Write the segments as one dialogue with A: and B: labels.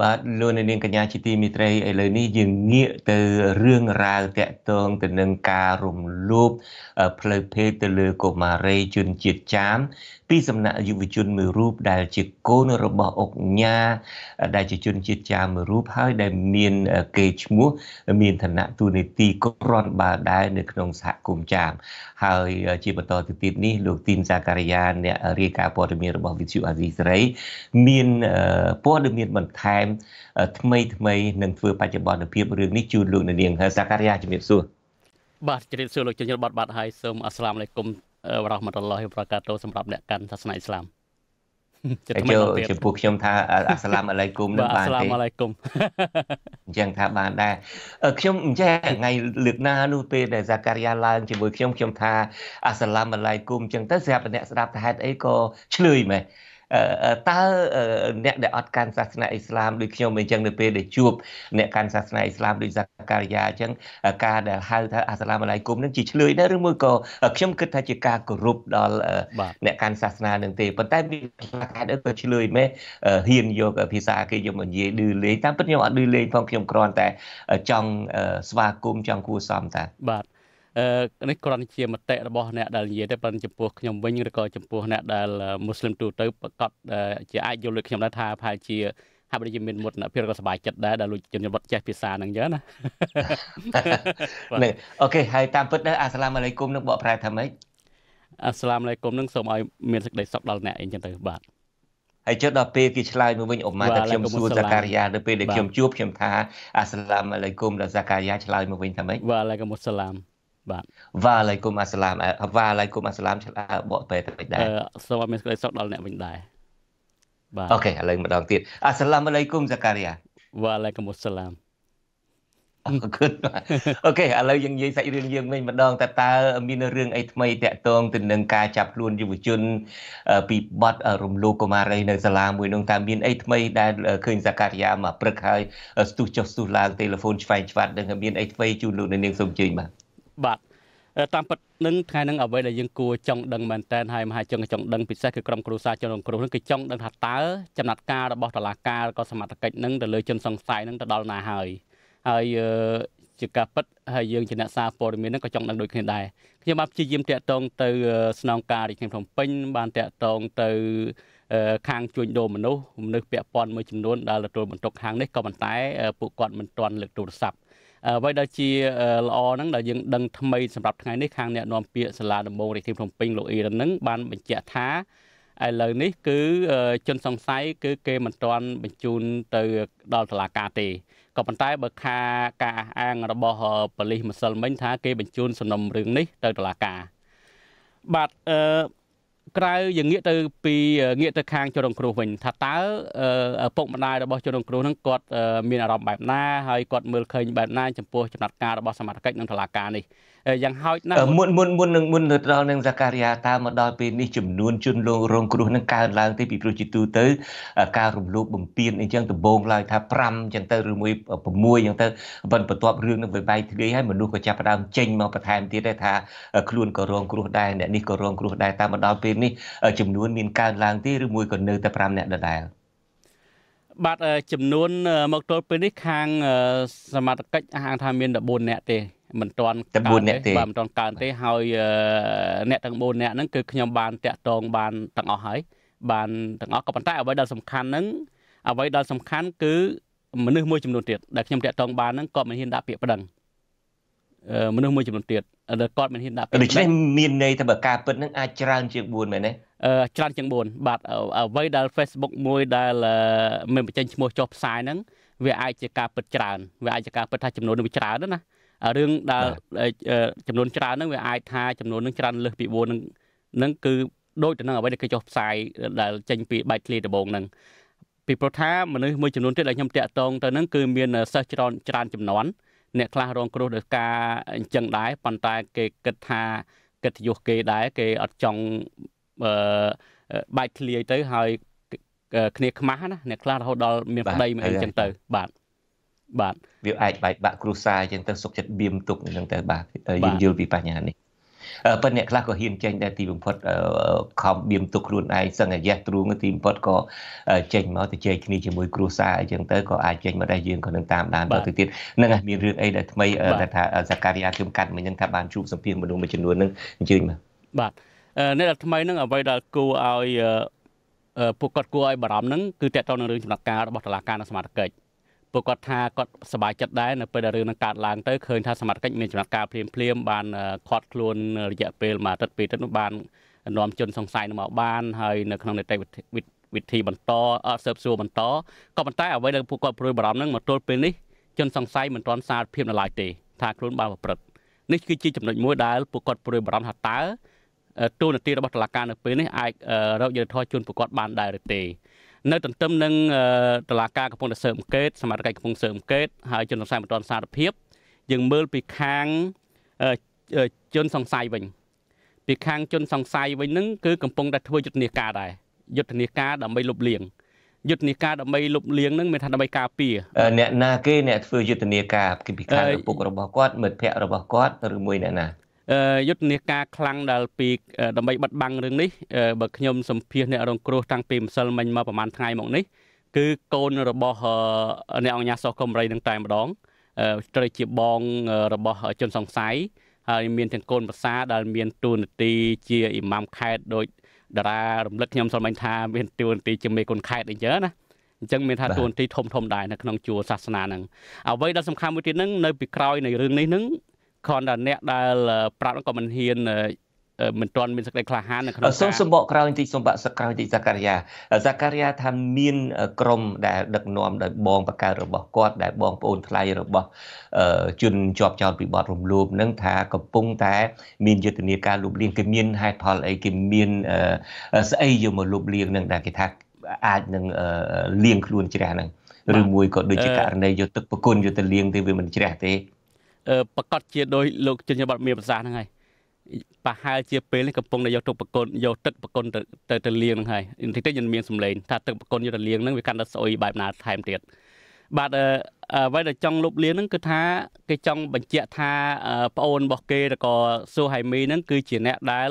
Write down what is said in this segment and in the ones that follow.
A: បាទលោកនាងកញ្ញាជាទីមិត្តរីឥឡូវនេះយើងងាកទៅរឿងរ៉ាវតាក់ទងទៅនឹងការរំលោភផ្លូវភេទទៅលើកុមារីជនជាតិចាមពីសំណាក់យុវជនមួយរូបដែល ជាកូនរបស់អុកញ៉ាដែលជាជនជាតិចាមមួយរូបហើយដែលមានគេឈ្មោះ មានឋានៈទូនីតិគ្រាន់បើដែរនៅក្នុងសហគមន៍ចាមហើយ ជាបន្តទៅទៀតនេះលោកទីនសាការីយ៉ាអ្នករាយការណ៍ព័ត៌មានរបស់វិទ្យុអាស៊ីសេរី មានព័ត៌មានបន្ថែមមថ្មីថ្មីនឹងធ្វើបច្ចុប្បន្នភាពរឿងនេះជូនលោកនាងហេសាការីយ៉ាជំរាបសួរ
B: បាទជំរាបសួរលោកជំរាបបាទបាទហើយសូមអស្ឡាមអាឡៃគុំវរ៉ាហ្មាតុលឡោះប្រកាសទៅសម្រាប់អ្នកកាន់សាសនាអ៊ីស្លាមចូលចំពោះខ្ញុំថាអាសឡាមអាឡៃគុំនឹងបានទេអាសឡាមអាឡៃ
A: គុំអញ្ចឹងថាបានដែរខ្ញុំអញ្ចឹងថ្ងៃលើកណានោះពេលដែលសាការីយ៉ាឡើងជាមួយខ្ញុំខ្ញុំថាអាសឡាមអាឡៃគុំអញ្ចឹងទៅស្រាប់អ្នក ស្ដាប់ថាហេតុអីក៏ឆ្លើយមែនតើអ្នកដែលអត់កាន់សាសនាអ៊ីស្លាមដូចខ្ញុំអញ្ចឹងនៅពេលដែលជួបអ្នកកាន់សាសនាអ៊ីស្លាមដូចសាការីយ៉ាអញ្ចឹងការដែលហៅថាអាសឡាមអាឡៃគុំនឹងជាឆ្លើយដែរឬមួយក៏ខ្ញុំគិតថាជាការគោរពដល់អ្នកកាន់សាសនានឹងទេប៉ុន្តែវាខ្លះកើតក៏ឆ្លើយមែនហ៊ានយកភាសាគេយកមកនិយាយឌឺលេងតាមពិតខ្ញុំអត់ឌឺលេងផងខ្ញុំគ្រាន់តែចង់ស្វាគមន៍ចង់គួសម
B: តាបាទនេះគ្រាន់ជាមតិរបស់អ្នកដែលនិយាយទេប៉ុន្តែចំពោះខ្ញុំវិញឬក៏ចំពោះអ្នកដែលមូស្លីមទូទៅប្រកាសជាអាចយល់ដូចខ្ញុំដែរថាប្រហែលជាហាប់ដូចមានមុតភាពក៏សบายចិត្តដែរដែលលោកជនវត្តចេះភាសាហ្នឹងចឹងណានេះអូខេហើយតាមពិតដែរអាសឡាមអាឡៃគុំនឹងបកប្រែថាម៉េចអាសឡាមអាឡៃគុំនឹងសូមឲ្យ
A: មានសេចក្តីសុខដល់អ្នកអីចឹងទៅបាទហើយចុះដល់ពេលគេឆ្លើយមកវិញអ៊ុំម៉ាតែខ្ញុំសួរសាការីយ៉ានៅពេលដែលខ្ញុំជួបខ្ញុំថាអាសឡាមអាឡៃគុំដល់សាការីយ៉ាឆ្លើយមកវិញថាម៉េចបាទអាឡៃគុំសាឡាមបាទវ៉ាឡៃគុំអាសឡាមវ៉ាឡៃគុំអាសឡាមឆ្លើបកពេទ្យតិចដែរសូមអត់មានសេចក្តីសុខដល់អ្នកវិញដែរបាទអូខេឥឡូវម្ដងទៀតអាសឡាមឡៃគុំសាការីយ៉ាវ៉ាឡៃគុំអាសឡាមអរគុណអូខេឥឡូវយើងនិយាយសាច់រឿងយើងវិញម្ដងតើតើមានរឿងអីថ្មីតាក់ទងទៅនឹងការចាប់ខ្លួនយុវជន ពីបទរំលោភកុមារីនៅសាលាមួយនោះតើមានអីថ្មីដែលឃើញសាការីយ៉ាមកព្រឹកហើយស្ទុះចុះស្ទុះឡើងទូរស័ព្ទឆ្វែងឆ្វាត់នឹងមានអីថ្មីជូនលោកនៅនាងសូមជើញ
B: បាទបាទតាមពិតនឹងថ្ងៃនឹងអ្វីដែលយើងគួរចង់ដឹងមែនតើហើយមហាជនចង់ដឹងពិសេសគឺក្រុមគ្រួសារជនរងគ្រោះនឹងគឺចង់ដឹងថាតើចំណាត់ការរបស់តឡាការក៏សមត្ថកិច្ចនឹងទៅលើជនសង្ស័យនឹងទៅដល់ណាហើយហើយជាការពិតហើយយើងជាអ្នកសារព័ត៌មាននឹងក៏ចង់ដឹងដូចគ្នាដែរខ្ញុំបានព្យាយាមតាក់ទងទៅស្នងការរាជធានីភ្នំពេញ បានតាក់ទងទៅខាងជួញដូរមនុស្សមនុស្សពាក់ព័ន្ធមួយចំនួនដែលទទួលបន្ទុកខាងនេះក៏ប៉ុន្តែពួកគាត់មិនទាន់លើកទូរស័ព្ទអ្វីដែលជា ល្អហ្នឹងដែលយើងដឹងថ្មីសម្រាប់ថ្ងៃនេះខាងអ្នកនាំពាក្យសាលាដំបងរាជធានីភ្នំពេញលោកអ៊ីរ៉ានហ្នឹងបានបញ្ជាក់ថាឥឡូវនេះ គឺជនសង្ស័យគឺគេមិនទាន់បញ្ជូនទៅដល់តុលាការទេក៏ប៉ុន្តែបើខាការអះអាង របស់ប៉ូលីសម្សិលមិញថាគេបញ្ជូនសំណុំរឿងនេះទៅតុលាការបាទអឺក្រៅយើងងាកទៅពីងាកទៅខាងជនរងគ្រោះវិញ ថាតើឪពុកម្ដាយរបស់ជនរងគ្រោះហ្នឹងគាត់មានអារម្មណ៍បែបណាហើយគាត់មើលឃើញបែបណាចំពោះចំណាត់ការរបស់សមត្ថកិច្ចនិងតុលាការនេះយ៉ាងហោចណាស់មុនមុនមុននឹងមុនទៅដល់នឹងសាការី
A: យ៉ាតើមកដល់ពេលនេះចំនួនជនរងគ្រោះនឹងកើនឡើងទេពីព្រោះជាទូទៅការរំលោភបំពានអីចឹងដំបងឡើយថា5អញ្ចឹងទៅឬមួយ6អញ្ចឹងទៅបន្តបន្ទាប់រឿងនឹងវាបែកធ្លាយហើយមនុស្សក៏ចាប់ផ្ដើមចេញមកបន្ថែមទៀតដែរថាខ្លួនក៏រងគ្រោះដែរអ្នកនេះក៏រងគ្រោះដែរតើមកដល់ពេលនេះចំនួនមានកើនឡើងទេឬមួយក៏នៅតែ5អ្នកដដែល
B: បាទចំនួនមកទល់ពេលនេះខាងសមត្ថកិច្ចអះអាងថាមាន14នាក់ទេមិនទាន់9នាក់ទេបាទមិនទាន់កើនទេហើយអ្នកទាំង4នាក់ហ្នឹងគឺខ្ញុំបានតាក់ទងបាន ទាំងអស់ហើយបានទាំងអស់ក៏ប៉ុន្តែអ្វីដែលសំខាន់ហ្នឹងអ្វីដែលសំខាន់គឺមនុស្សមួយចំនួនទៀតដែលខ្ញុំតាក់ទងបានហ្នឹងគាត់មិនហ៊ានដាក់ពាក្យប្តឹងមនុស្សមួយចំនួនទៀតគាត់មិនហ៊ានដាក់ពាក្យដូច្នេះមានន័យថាបើការពិតហ្នឹងអាចច្រើនជាង4មែនទេច្រើនជាង4បាទអ្វីដែល Facebook មួយដែលមិនបញ្ចេញឈ្មោះចុះផ្សាយហ្នឹងវាអាចជាការពិតច្រើនវាអាចជាការពិតថាចំនួនវាច្រើនណារឿងដែលចំនួនច្រើនហ្នឹងវាអាចថាចំនួននឹងច្រើនលើសពី4ហ្នឹងហ្នឹងគឺ ដូចទៅនឹងអ្វីដែលគេចុះផ្សាយដែលចេញពីបៃតលីដំបងហ្នឹងពីព្រោះថាមនុស្សមួយចំនួនទៀតដែលខ្ញុំតាក់ទងទៅហ្នឹងគឺមានសិស្សច្រើនច្រើនចំនួនអ្នកខ្លះរងគ្រោះដោយការអញ្ចឹងដែរប៉ុន្តែគេគិតថាកិត្តិយសគេដែរគេអត់ចង់អឺបែកធ្លាយទៅហើយគ្នាខ្មាស់ណាអ្នកខ្លះរហូតដល់មានប្តីមកអីចឹងទៅបាទ
A: បាទវាអាចបែកបាក់គ្រួសារអញ្ចឹងទៅសុខចិត្តបៀមទុកអញ្ចឹងទៅបាទយើងយល់ពីបញ្ហានេះប៉ុន្តែអ្នកខ្លះក៏ហ៊ានចេញដែរទីបំផុតខំបៀមទុកខ្លួនឯងសឹងអាយ៉ាស់ទ្រូងទីបំផុតក៏ចេញមកទៅជែកគ្នាជាមួយគ្រួសារអញ្ចឹងទៅក៏អាចចេញមកដែរយើងក៏នឹងតាមដានបន្តទៅទៀតនឹងមានរឿងអីដែលថ្មីដែលថាសការីយ៉ាខ្ញុំកាត់មិញហ្នឹងថាបានជួបសម្ភារមនុស្សមួយចំនួនហ្នឹងអញ្ជើញមក
B: បាទអ្នកដែលថ្មីហ្នឹងអ្វីដែលគួរឲ្យពួកគាត់គួរឲ្យបារម្ភហ្នឹងគឺតកតទៅនឹងរឿងចំណាត់ការរបស់តុលាការនៅសមាជិកពួកគាត់ថាគាត់សប្បាយចិត្តដែរនៅពេលដែលរឿងនឹងកើតឡើងទៅឃើញថាសមត្ថកិច្ចមានចំណាត់ការភ្លាមភ្លាមបានខាត់ខ្លួនរយៈពេលមួយអាទិត្យពីរអាទិត្យនោះបាន នាំជនសង្ស័យមកបាន ហើយនៅក្នុងនីតិវិធីបន្តស៊ើបសួរបន្តក៏ប៉ុន្តែអ្វីដែលពួកគាត់ព្រួយបារម្ភនឹងមកទល់ពេលនេះជនសង្ស័យមិនទាន់សារភាពនៅឡើយទេថាខ្លួនបានប្រព្រឹត្តនេះគឺជាចំណុចមួយដែលពួកគាត់ព្រួយបារម្ភថាតើទូនាទីរបស់តុលាការនៅពេលនេះអាចរកយុត្តិធម៌ជូនពួកគាត់បានដែរឬទេនៅទន្ទឹមនឹងតឡាការកំពុងតែស៊ើបអង្កេតសមាជិកកំពុងស៊ើបអង្កេត ហើយជនសង្ស័យមិនទាន់សារភាព យើងមើលពីខាងជនសង្ស័យវិញពីខាងជនសង្ស័យវិញហ្នឹងគឺកំពុងតែធ្វើយុទ្ធនាការដែរយុទ្ធនាការដើម្បីលុបលាងយុទ្ធនាការដើម្បីលុបលាងហ្នឹងមានថាដើម្បីការពារ
A: អ្នកណាគេអ្នកធ្វើយុទ្ធនាការពីខាងឪពុករបស់គាត់មិត្តភ័ក្តិរបស់គាត់ឬមួយអ្នកណា
B: យុទ្ធនាការខ្លាំងដែលពីដើម្បីបិទបាំងរឿងនេះបើខ្ញុំសម្ភាសអ្នករងគ្រោះតាំងពីម្សិលមិញមកប្រហែលថ្ងៃមកនេះគឺកូនរបស់អ្នកអង្គញាសកុមរីនឹងតែម្ដងត្រូវជាបងរបស់ជនសង្ស័យហើយមានទាំងកូនប្រសាដែលមានទួនាទីជាអ៊ីម៉ាមខេតដោយតារារំលឹកខ្ញុំសន្មតថាមានទួនាទីជាមេគុនខេតអីចឹងណាអញ្ចឹងមានថាទួនាទីធំធំដែរនៅក្នុងជួរសាសនាហ្នឹងអ្វីដែលសំខាន់មួយទៀតហ្នឹងនៅពីក្រោយនៃរឿងនេះហ្នឹងគ្រាន់តែអ្នកដែលប្រាប់ក៏មិនហ៊ានមិនទាន់មានសក្តីក្លាហាននៅក្នុងសូម
A: សម្បកក្រោយបន្តិចសូមបាក់សឹកក្រោយបន្តិចសាការីយ៉ាសាការីយ៉ាថាមានក្រមដែលដឹកនាំដោយបងបកើតរបស់គាត់ដែលបងប្អូនថ្លៃរបស់ជនជាប់ចោតពីបទរំលោភនឹងថាកំពុងតែមានយុទ្ធនាការលុបលាងគេមានហេតុផលអីគេមានស្អីយកមកលុបលាងនឹងដែលគេថាអាចនឹងលាងខ្លួនជ្រះនឹងឬមួយក៏ដូចជាករណីយកទឹកប្រគុណយកទៅលាងទេវាមិនជ្រះទេ
B: ប្រកាសជាដោយលោកជនបទមានប្រសាសន៍ហ្នឹងហើយប្រហែលជាពេលនេះកំពុងតែយកទឹកប្រគុនយកទឹកប្រគុនទៅទៅលាងហ្នឹងហើយបន្តិចតិចយើងមានសម្លេង ថាទឹកប្រគុនយកទៅលាងហ្នឹងវាកាន់តែស្អុយបែបណាថែមទៀតបាទអ្វីដែលចង់លុបលាងហ្នឹងគឺថាគេចង់បញ្ជាក់ថាប្អូនរបស់គេឬក៏សូហៃមីហ្នឹងគឺជាអ្នកដែល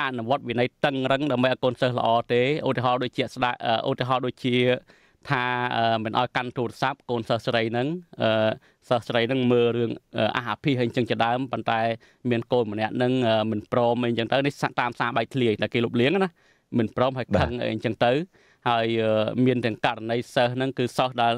B: អនុវត្តវិន័យតឹងរឹងដើម្បីឲ្យកូនសិស្សល្អទេឧទាហរណ៍ដូចជាស្ដាឧទាហរណ៍ដូចជាថាមិនឲ្យកាន់ទូរស័ព្ទកូនសិស្សស្រីហ្នឹងសិស្សស្រីហ្នឹងមើលរឿងអះអភិហើយចឹងជាដើមប៉ុន្តែមានកូនម្នាក់ហ្នឹងមិនព្រមអីចឹងទៅនេះតាមសារបែកធ្លាយតែគេលុបលាងណាមិនព្រមហើយខឹងអីចឹងទៅហើយមានទាំងករណីសិស្សហ្នឹងគឺសិស្សដែល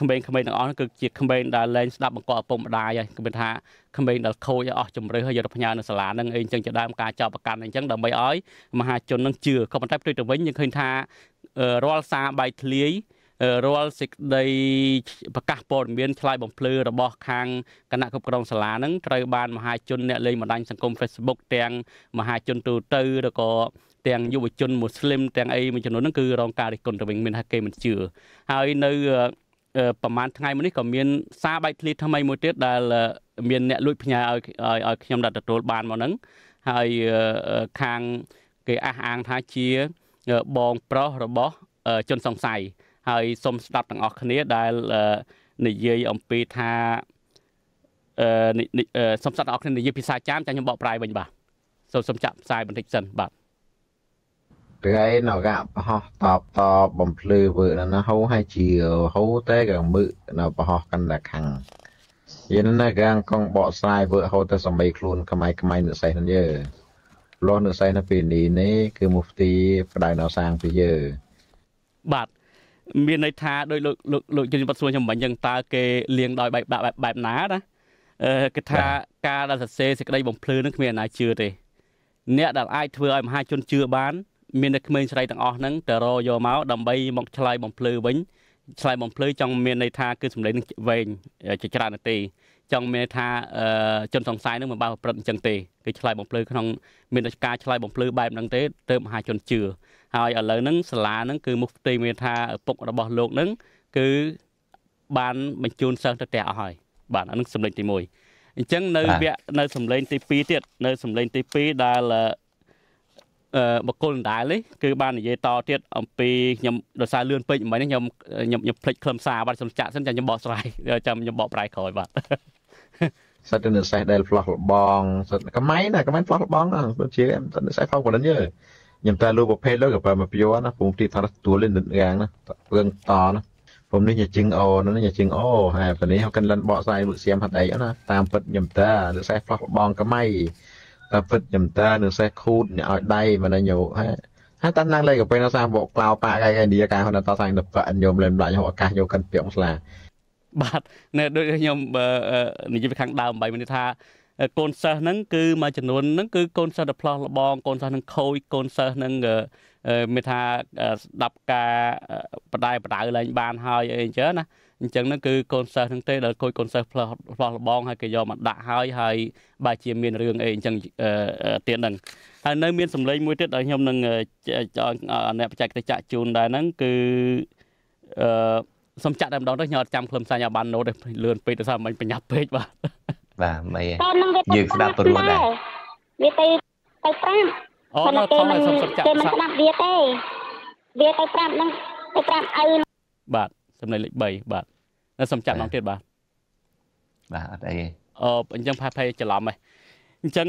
B: ក្មេងៗទាំងអស់គឺជាក្មេងដែលលែងស្ដាប់បង្គាប់ឪពុកម្ដាយហើយគឺថាក្មេងដែលខូចអស់ជំរឿហើយយកទៅផ្ញើនៅសាលានឹងអីអញ្ចឹងជាដើមការចោទប្រកាន់អញ្ចឹងដើម្បីឲ្យ មហាជននឹងជឿក៏ប៉ុន្តែផ្ទុយទៅវិញយើងឃើញថារាល់សារបាយធ្លាយរាល់សេចក្តីប្រកាសព័ត៌មានឆ្លើយបំភ្លឺរបស់ខាងគណៈគ្រប់គ្រងសាលានឹងត្រូវបាន មហាជនអ្នកលេងបណ្ដាញសង្គម Facebook ទាំងមហាជនទូទៅឬក៏ទាំងយុវជនមូស្លីមទាំងអីមួយចំនួនហ្នឹងគឺរងការរិះគន់ទៅវិញមានថាគេមិនជឿហើយនៅប្រហែលថ្ងៃមុននេះក៏មាន សារបែកធ្លាថ្មីមួយទៀតដែលមានអ្នកលួចផ្ញើឲ្យឲ្យខ្ញុំដាក់ទទួលបានមកហ្នឹងហើយខាងគេអះអាងថាជាបងប្រុសរបស់ជនសង្ស័យហើយសូមស្ដាប់ទាំងអស់គ្នាដែលនិយាយអំពីថាអឺសូមស្ដាប់ទាំងអស់គ្នានិយាយភាសាចាមចាំខ្ញុំបកប្រែវិញបាទសូមសូមចាក់ផ្សាយបន្តិចសិនបាទព្រះឯណរៈបហោះតបតបបំភ្លឺវើណាហូហើយជាហូតែកងមឹកនៅបហោះកណ្ដាខាំងយានណាកាងកងបកស្រាយវើហូតែសម័យខ្លួនខ្មៃខ្មៃនិស័យនឹងយើលោកនៅសែននៅពេលនេះនេះគឺមូហ្ទីផ្ដៅដល់សាងពីយើបាទមានន័យថាដោយលោកលោកលោកជំនាញបាត់សួរខ្ញុំមិញអញ្ចឹងតើគេលៀងដោយបែបបែបបែបណាណាគេថាការដែលសរសេរសេចក្តីបំភ្លឺនឹងគ្មានអ្នកណាជឿទេ អ្នកដែលអាចធ្វើឲ្យមហាជនជឿបាន មានតែក្មេងស្រីទាំងអស់ហ្នឹងទៅរកយកមកដើម្បីមកឆ្លើយបំភ្លឺវិញឆ្លើយបំភ្លឺចង់មានន័យថាគឺសម្លេងនឹងវែងជាច្រើនទេចង់មានថា ជនសង្ស័យនឹងមិនបានប្រព្រឹត្តអញ្ចឹងទេគឺឆ្លើយបំភ្លឺក្នុងមានការឆ្លើយបំភ្លឺបែបហ្នឹងទេទើបមហាជនជឿហើយឥឡូវហ្នឹងសាលាហ្នឹងគឺមុខផ្ទៃមានថាឪពុករបស់លោកហ្នឹងគឺបានបញ្ជូនសិស្សទៅផ្ទះអស់ហើយបាទអានឹងសម្លេងទី1អញ្ចឹង នៅវគ្គនៅសម្លេងទី2ទៀតនៅសម្លេងទី2ដែលបកគលដដែលនេះគឺ បាននិយាយតទៀតអំពីខ្ញុំដោយសារលឿនពេកមិននេះខ្ញុំខ្ញុំខ្ញុំភ្លេចខ្លឹមសារបាទខ្ញុំចាក់សិនចាំខ្ញុំបកស្រាយចាំខ្ញុំបកប្រែក្រោយបាទសិតនៅសេះដែលផ្លោះលបងសិតកម្ៃណាកម្ៃផ្លោះលបងដូចជាសិតនៅសេះផ្លោះប៉ុណ្ណឹងយើខ្ញុំតែលូប្រភេទលើក៏ប្រមកយោណាពុំទីថាទួលលេនយ៉ាងណាពឿងតណាពុំនេះញ៉ជិងអូនោះញ៉ជិងអូហើយពេលនេះកិនលិនបកស្រាយលក់សៀមហត់អីណាតាមពិតខ្ញុំតានៅសេះផ្លោះលបងកម្ៃតែពិតខ្ញុំតានៅសេះខូតអ្នកឲ្យដៃមិនញោហើយហើយតាមឡើងលេខក៏ពេលនៅសាបកក្លោប៉ាកាយកានីកាហ៊ុនតសាងទៅប៉អញយមលេនបាក់យកឱកាសយកកិនពាក់ស្លាបាទនៅដូចខ្ញុំនិយាយពីខាងដើមបែបនេះថាកូនសិស្សហ្នឹងគឺមួយចំនួនហ្នឹងគឺកូនសិស្សដែលផ្លោះលបងកូនសិស្សហ្នឹងខូចកូនសិស្សហ្នឹងមានថាស្ដាប់ការបដាយបដៅឡើងបានហើយអីអញ្ចឹងណាអញ្ចឹងហ្នឹងគឺកូនសិស្សហ្នឹងទេដែលខូចកូនសិស្សផ្លោះផ្លោះលបងហើយគេយកមកដាក់ហើយហើយបើជាមានរឿងអីអញ្ចឹងទៀតហ្នឹងហើយនៅ មានសម្លេងមួយទៀតដែលខ្ញុំនឹងអ្នកបច្ចេកទេសចាក់ជូនដែរហ្នឹងគឺអឺសុំចាក់តែម្ដងទៅខ្ញុំអត់ចាំខ្លឹមសារញ៉ាំបានណូតទេលឿនពេកទៅសារមិនបញ្ញាប់ពេកបាទបាទមិនយើងស្ដាប់ព្រោះដែរវាទៅទៅ5អូគេម
A: ិនគេមិនស្ដាប់
B: វាទេវាទៅ5ហ្នឹងទៅ5ឪបាទសំណេចលេខ3បាទនៅសុំចាក់ម្ដងទៀតបាទបាទអត់អីអឺអញ្ចឹងផាផៃច្រឡំហ៎អញ្ចឹង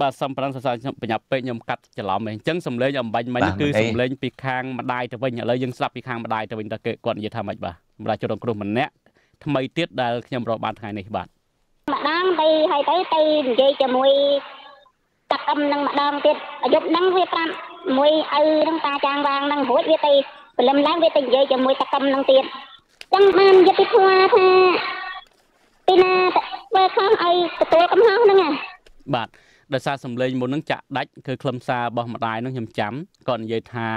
B: បាទសំប្រាំងសរសើរបញ្ញាពេកខ្ញុំកាត់ច្រឡំឯងអញ្ចឹងសំឡេងអំបញ្ញមិញគឺសំឡេងពីខាងម្ដាយទៅវិញឥឡូវយើងស្ដាប់ពីខាងម្ដាយទៅវិញតើគេគាត់និយាយថាម៉េចបាទម្ដាយជនរងគ្រោះម្នាក់ថ្មីទៀតដែលខ្ញុំរកបានថ្ងៃនេះបាទម្ដងទៅហើយទៅទៅនិយាយជាមួយតាក់អឹមនឹងម្ដងទៀតអាយុហ្នឹងវាប្រាប់មួយឪនឹងតាចាងវាងនឹងរួចវាទៅព្រលឹមឡើងវាទៅនិយាយជាមួយតាក់អឹមនឹងទៀតចឹងបានយុតិធម៌ថាពីណាធ្វើខុសឲ្យទទួលកំហុសហ្នឹងណាបាទដោយសារសំឡេងមុននឹងចាក់ដាច់គឺខ្លឹមសាររបស់ម្ដាយនឹងខ្ញុំចាំគាត់និយាយថា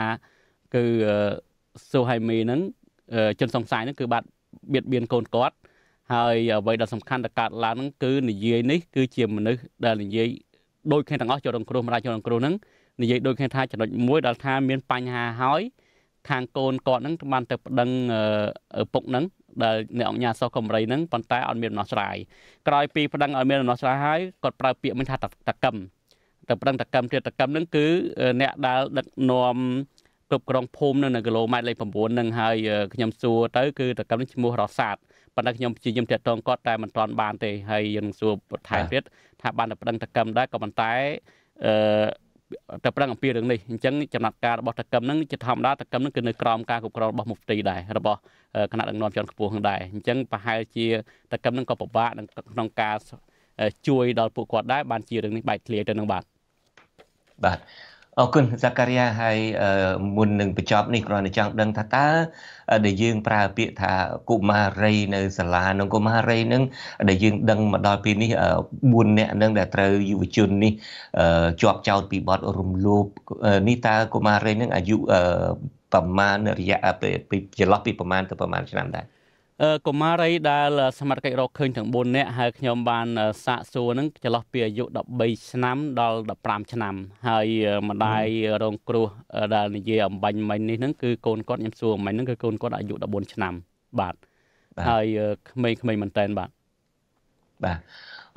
B: គឺសូហៃមីនឹងជនសង្ស័យនឹងគឺបាទបៀតបៀនកូនគាត់ហើយអ្វីដែលសំខាន់ដែលកើតឡើងហ្នឹងគឺនិយាយនេះ គឺជាមនុស្សដែលនិយាយដូចគ្នាទាំងអស់ចូលក្នុងគ្រោះម្ដាយចូលក្នុងគ្រោះហ្នឹងនិយាយដូចគ្នាថាចំណុចមួយដែលថា មាន បញ្ហាហើយខាងកូនគាត់ហ្នឹងបានទៅប្តឹងឪពុកហ្នឹងដែលអ្នកអង្គញាសុខកម្រីហ្នឹងប៉ុន្តែអត់មានដំណោះស្រាយក្រោយពីប្តឹងឲ្យមានដំណោះស្រាយហើយគាត់ប្រើពាក្យមិនថាតកម្មទៅប្តឹងតកម្មទៀតតកម្មហ្នឹងគឺអ្នកដែលដឹកនាំគ្រប់ក្រុងភូមិនៅគីឡូម៉ែត្រលេខ9ហ្នឹងហើយខ្ញុំសួរទៅគឺតកម្មនេះឈ្មោះរសាទប៉ុន្តែខ្ញុំព្យាយាមតាក់ទងគាត់តែមិនទាន់បានទេហើយយើងសួរបន្ថែមទៀតថាបានតែប្តឹងតកម្មដែរក៏ប៉ុន្តែអឺទៅប្រឹងអំពីរឿងនេះអញ្ចឹងចំណាត់ការរបស់តកម្មនឹងជាធម្មតាតកម្មនឹងគឺនៅក្រោមការគ្រប់គ្រងរបស់មុខទីដែររបស់គណៈដឹកនាំជាន់ខ្ពស់ហ្នឹងដែរអញ្ចឹងប្រហែលជាតកម្មនឹងក៏ពិបាកក្នុងការជួយដល់ពួកគាត់ដែរបានជារឿងនេះបែកធ្លាយទៅនឹងបាទបាទ
A: អរគុណសាការីយ៉ាហើយមុននឹងបញ្ចប់នេះគ្រាន់តែចង់ដឹង ថាតើដែលយើងប្រើពាក្យថាកុមារីនៅសាលានឹងកុមារីនឹងដែលយើងដឹងមកដល់ពេលនេះ4នាក់នឹងដែលត្រូវយុវជននេះជាប់ចោទពីបទរំលោភនេះតើកុមារីនឹងអាយុប្រមាណរយៈពេលចន្លោះពីប្រមាណទៅប្រមាណឆ្នាំដែរ
B: កុមារីដែលសមាជិករកឃើញទាំង4នាក់ហើយខ្ញុំបានសាកសួរនឹងចន្លោះពីអាយុ13ឆ្នាំដល់15ឆ្នាំ ហើយម្ដាយរងគ្រោះដែលនិយាយអំបញ្ញមិញនេះហ្នឹងគឺកូនគាត់ខ្ញុំសួរមិញហ្នឹងគឺកូនគាត់អាយុ14ឆ្នាំបាទហើយក្មេងៗមែនតើបាទ
A: បាទ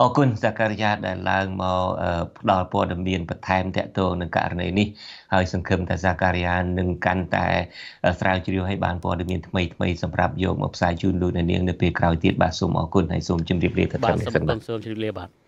A: អរគុណសាករិយាដែលឡើងមកផ្ដល់ព័ត៌មានបន្ថែមតកតងនឹងករណីនេះហើយ សង្ឃឹមថាសាករិយានឹងកាន់តែស្រាវជ្រាវឲ្យបានព័ត៌មានថ្មីថ្មីសម្រាប់យកមកផ្សាយជូនលោកអ្នកនាងនៅពេលក្រោយទៀតបាទសូមអរគុណហើយសូមជម្រាបលាទៅត្រឹមនេះសិនបា
B: ទសូមជម្រាបលាបាទ